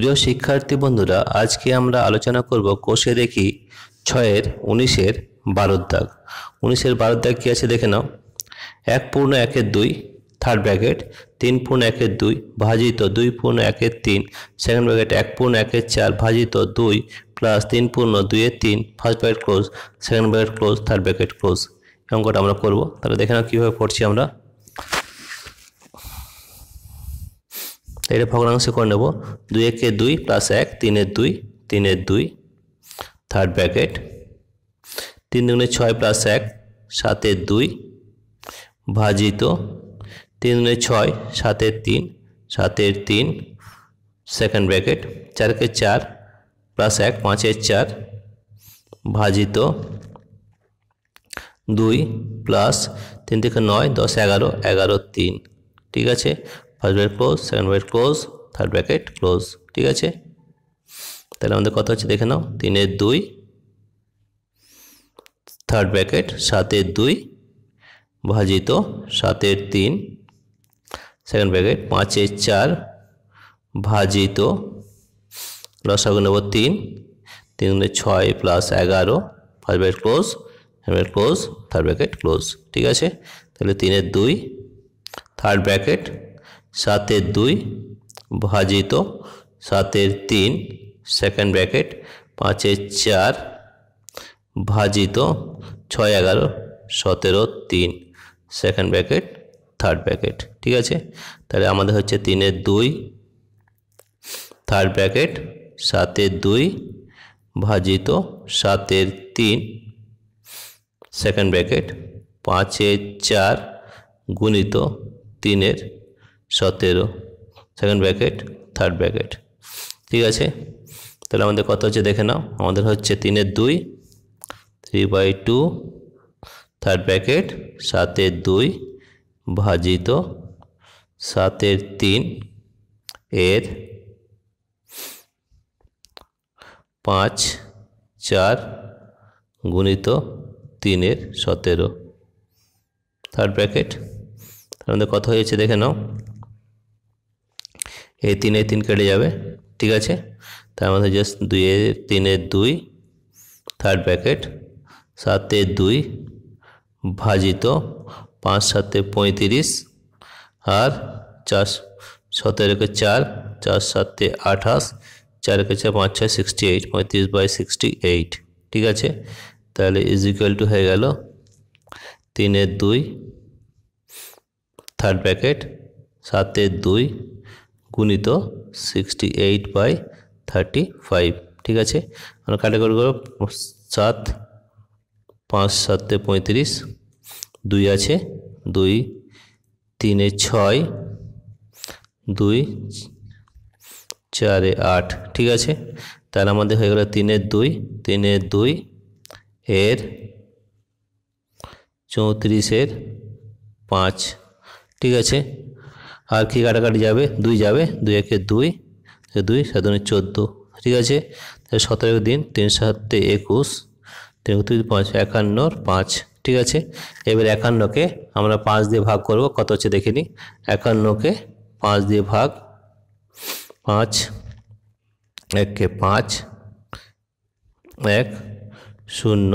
প্রিয় শিক্ষার্থী বন্ধুরা আজকে আমরা আলোচনা করব কোষে দেখি ছয়ের উনিশের বারোর দাগ উনিশের বারোর দাগ কী আছে দেখে নাও এক পূর্ণ একের দুই থার্ড ব্র্যাকেট তিন পূর্ণ একের দুই ভাজিত দুই পূর্ণ একের তিন সেকেন্ড ব্র্যাকেট এক পূর্ণ একের চার ভাজিত দুই প্লাস তিন পূর্ণ দুইয়ের তিন first bracket close second bracket close third bracket close এরকমটা আমরা করব তাহলে দেখে নাও কীভাবে পড়ছি আমরা তো এটা ভগ্নাংশে করে নেব দুই একে দুই প্লাস এক তিনের দুই তিনের দুই থার্ড ব্র্যাকেট তিন দুগুণে ছয় প্লাস এক সাতের দুই ভাজিত তিন দুগুণে ছয় সাতের তিন সাতের তিন সেকেন্ড ব্র্যাকেট চারকে চার প্লাস এক পাঁচের চার ভাজিত দুই প্লাস তিন থেকে নয় দশ এগারো এগারো তিন ঠিক আছে first bracket close second bracket close third bracket close ঠিক আছে তাহলে আমাদের কথা হচ্ছে দেখে নাও তিনের দুই থার্ড ব্র্যাকেট সাতের দুই ভাজিত সাতের তিন সেকেন্ড ব্র্যাকেট পাঁচের চার ভাজিত লসাগু নেব তিন তিন ছয় প্লাস এগারো first bracket close second close third bracket close ঠিক আছে তাহলে তিনের দুই থার্ড ব্র্যাকেট সাতের দুই ভাজিত সাতের তিন সেকেন্ড ব্র্যাকেট পাঁচের চার ভাজিত ছয় এগারো সতেরো তিন সেকেন্ড ব্র্যাকেট থার্ড ব্র্যাকেট ঠিক আছে তাহলে আমাদের হচ্ছে তিনের দুই থার্ড ব্র্যাকেট সাতের দুই ভাজিত সাতের তিন সেকেন্ড ব্র্যাকেট পাঁচের চার গুণিত তিনের সতেরো সেকেন্ড ব্র্যাকেট থার্ড ব্র্যাকেট ঠিক আছে তাহলে আমাদের কত হচ্ছে দেখে নাও আমাদের হচ্ছে তিনের দুই three by two third bracket সাতের দুই ভাজিত সাতের তিন এর পাঁচ চার গুণিত তিনের সতেরো থার্ড ব্র্যাকেট আমাদের কত হয়েছে দেখে নাও এই তিনে তিন কেটে যাবে ঠিক আছে তার মধ্যে জাস্ট দুয়ে তিনে দুই থার্ড প্যাকেট সাতে দুই ভাজিত পাঁচ সাতে পঁয়ত্রিশ আর চার সতেরোকে চার চার সাতে আঠাশ চারকে চার পাঁচ ছয় সিক্সটি এইট পঁয়ত্রিশ বাই সিক্সটি এইট ঠিক আছে তাহলে ইজিকুয়াল টু হয়ে গেল তিনের দুই থার্ড প্যাকেট সাতের দুই গুণিত sixty eight by thirty five ঠিক আছে আমরা ক্যাটাগরি করব সাত পাঁচ সাতে পঁয়ত্রিশ দুই আছে দুই তিনে ছয় দুই চারে আট ঠিক আছে তার আমাদের হয়ে গেল তিনের দুই তিনের দুই এর চৌত্রিশের পাঁচ ঠিক আছে আর কি কাটাকাটি যাবে দুই যাবে দুই একে দুই দুই সাত দুই চোদ্দো ঠিক আছে তাহলে সতেরো দিন তিন সাতে একুশ তিন দুই পাঁচ একান্নর পাঁচ ঠিক আছে এবার একান্নকে আমরা পাঁচ দিয়ে ভাগ করব কত হচ্ছে দেখে নিই একান্নকে পাঁচ দিয়ে ভাগ পাঁচ একে পাঁচ এক শূন্য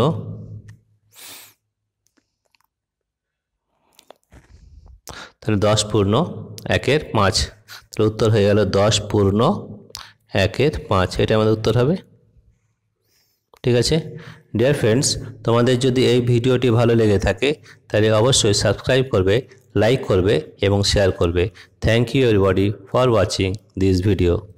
তাহলে দশ পূর্ণ একের পাঁচ তাহলে উত্তর হয়ে গেল দশ পূর্ণ একের পাঁচ এটা আমাদের উত্তর হবে ঠিক আছে ডিয়ার ফ্রেন্ডস তোমাদের যদি এই ভিডিওটি ভালো লেগে থাকে তাহলে অবশ্যই সাবস্ক্রাইব করবে লাইক করবে এবং শেয়ার করবে thank you everybody for watching this video